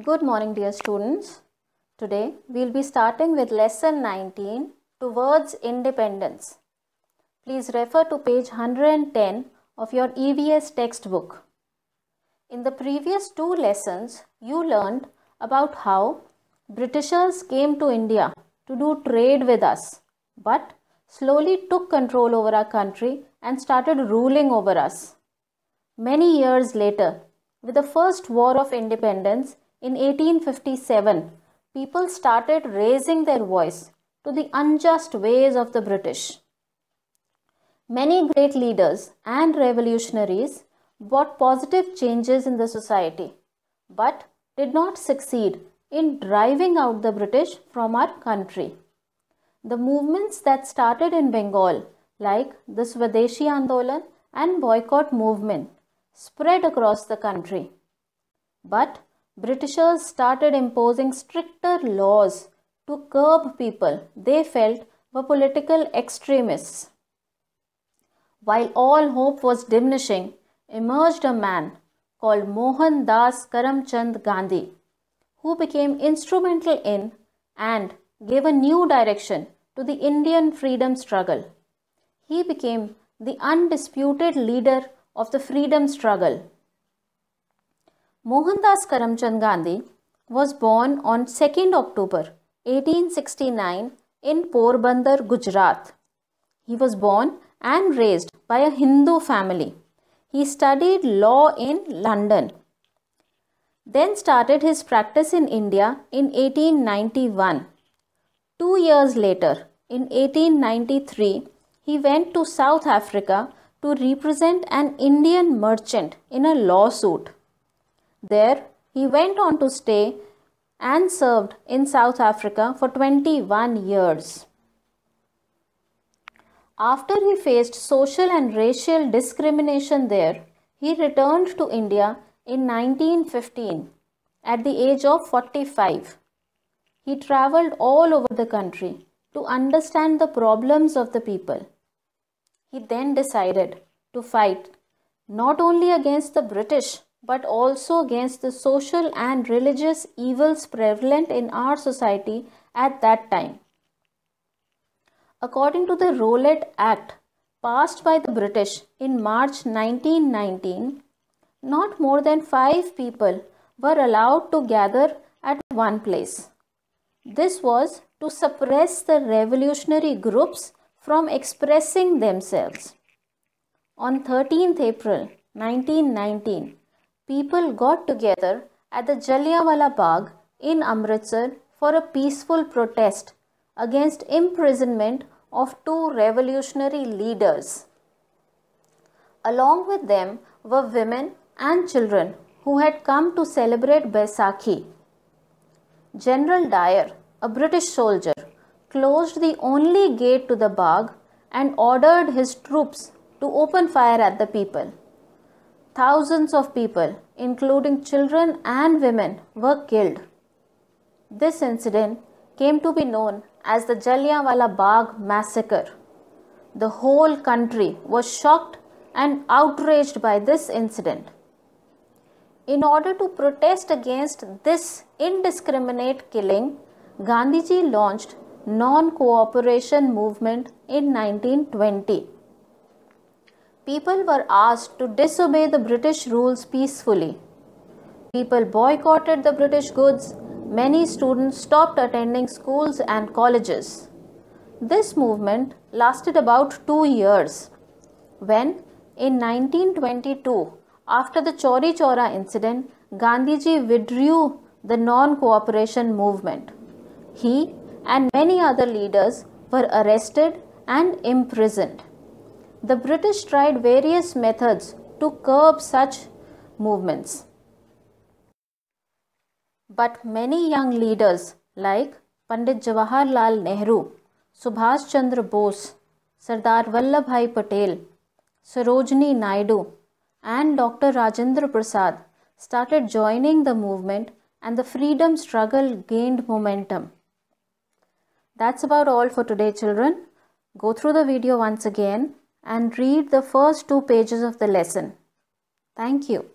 Good morning dear students. Today we will be starting with lesson 19 towards independence. Please refer to page 110 of your EVS textbook. In the previous two lessons you learned about how Britishers came to India to do trade with us but slowly took control over our country and started ruling over us. Many years later with the first war of independence in 1857, people started raising their voice to the unjust ways of the British. Many great leaders and revolutionaries brought positive changes in the society, but did not succeed in driving out the British from our country. The movements that started in Bengal, like the Swadeshi Andolan and boycott movement, spread across the country. But Britishers started imposing stricter laws to curb people they felt were political extremists. While all hope was diminishing, emerged a man called Mohan Das Karamchand Gandhi, who became instrumental in and gave a new direction to the Indian freedom struggle. He became the undisputed leader of the freedom struggle Mohandas Karamchand Gandhi was born on 2nd October 1869 in Porbandar, Gujarat. He was born and raised by a Hindu family. He studied law in London. Then started his practice in India in 1891. Two years later, in 1893, he went to South Africa to represent an Indian merchant in a lawsuit. There, he went on to stay and served in South Africa for 21 years. After he faced social and racial discrimination there, he returned to India in 1915 at the age of 45. He travelled all over the country to understand the problems of the people. He then decided to fight not only against the British but also against the social and religious evils prevalent in our society at that time. According to the Rowlett Act passed by the British in March 1919, not more than five people were allowed to gather at one place. This was to suppress the revolutionary groups from expressing themselves. On 13th April 1919, people got together at the Jallianwala Bagh in Amritsar for a peaceful protest against imprisonment of two revolutionary leaders. Along with them were women and children who had come to celebrate Baisakhi. General Dyer, a British soldier, closed the only gate to the Bagh and ordered his troops to open fire at the people thousands of people, including children and women, were killed. This incident came to be known as the Jallianwala Bagh massacre. The whole country was shocked and outraged by this incident. In order to protest against this indiscriminate killing, Gandhiji launched non-cooperation movement in 1920. People were asked to disobey the British rules peacefully. People boycotted the British goods. Many students stopped attending schools and colleges. This movement lasted about two years when, in 1922, after the Chori Chora incident, Gandhiji withdrew the non-cooperation movement. He and many other leaders were arrested and imprisoned the British tried various methods to curb such movements. But many young leaders like Pandit Jawaharlal Nehru, Subhash Chandra Bose, Sardar Vallabhai Patel, Sarojini Naidu and Dr. Rajendra Prasad started joining the movement and the freedom struggle gained momentum. That's about all for today children. Go through the video once again and read the first two pages of the lesson. Thank you.